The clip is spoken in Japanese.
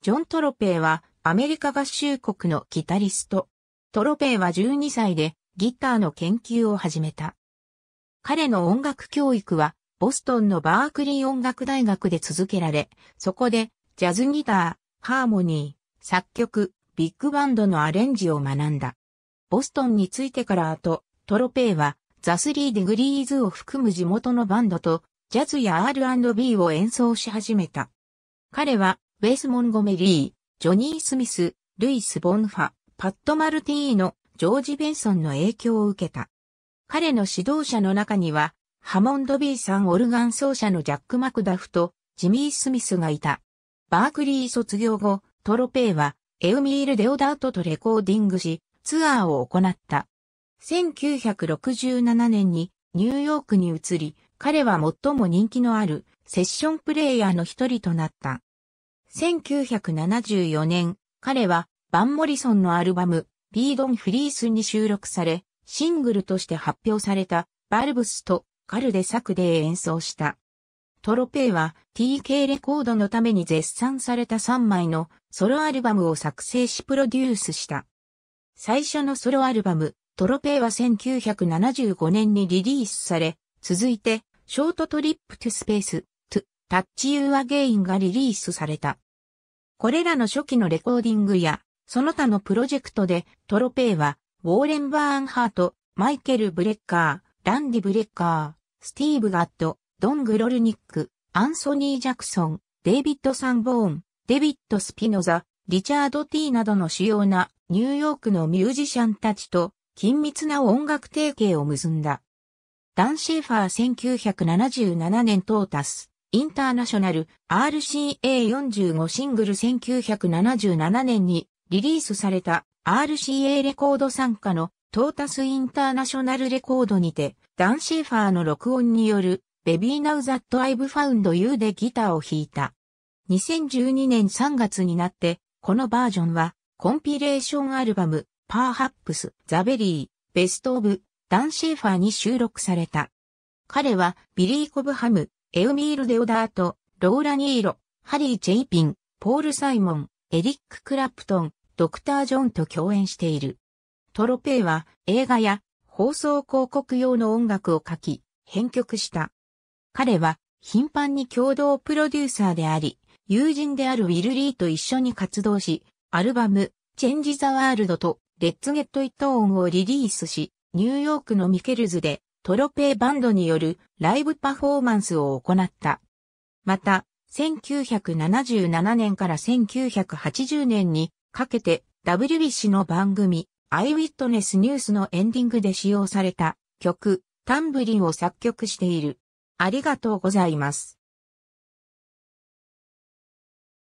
ジョン・トロペイはアメリカ合衆国のギタリスト。トロペイは12歳でギターの研究を始めた。彼の音楽教育はボストンのバークリー音楽大学で続けられ、そこでジャズギター、ハーモニー、作曲、ビッグバンドのアレンジを学んだ。ボストンに着いてから後、トロペイはザ・スリー・デグリーズを含む地元のバンドとジャズや R&B を演奏し始めた。彼はウェス・モンゴメリー、ジョニー・スミス、ルイス・ボンファ、パット・マルティーノ、ジョージ・ベンソンの影響を受けた。彼の指導者の中には、ハモンド・ビーさんオルガン奏者のジャック・マクダフとジミー・スミスがいた。バークリー卒業後、トロペイはエウミール・デオダートとレコーディングし、ツアーを行った。1967年にニューヨークに移り、彼は最も人気のあるセッションプレイヤーの一人となった。1974年、彼はバン・モリソンのアルバム、ビードン・フリースに収録され、シングルとして発表された、バルブスとカルデ作で演奏した。トロペイは TK レコードのために絶賛された3枚のソロアルバムを作成しプロデュースした。最初のソロアルバム、トロペイは1975年にリリースされ、続いて、ショートトリップトゥスペース、タッチユーアゲインがリリースされた。これらの初期のレコーディングや、その他のプロジェクトで、トロペイは、ウォーレン・バーンハート、マイケル・ブレッカー、ランディ・ブレッカー、スティーブ・ガット、ドン・グロルニック、アンソニー・ジャクソン、デイビッド・サンボーン、デビッド・スピノザ、リチャード・ティーなどの主要なニューヨークのミュージシャンたちと緊密な音楽提携を結んだ。ダン・シェファー1977年トータス。インターナショナル RCA45 シングル1977年にリリースされた RCA レコード参加のトータスインターナショナルレコードにてダン・シェーファーの録音によるベビーナウザットアイブファウンド u でギターを弾いた。2012年3月になってこのバージョンはコンピレーションアルバムパーハップスザベリーベストオブダン・シェーファーに収録された。彼はビリー・コブハム、エウミール・デオダート、ローラ・ニーロ、ハリー・チェイピン、ポール・サイモン、エリック・クラプトン、ドクター・ジョンと共演している。トロペイは映画や放送広告用の音楽を書き、編曲した。彼は頻繁に共同プロデューサーであり、友人であるウィル・リーと一緒に活動し、アルバム、チェンジ・ザ・ワールドとレッツ・ゲット・イット・オンをリリースし、ニューヨークのミケルズでトロペイバンドによるライブパフォーマンスを行った。また、1977年から1980年にかけて W b c の番組アイウィットネスニュースのエンディングで使用された曲タンブリンを作曲している。ありがとうございます。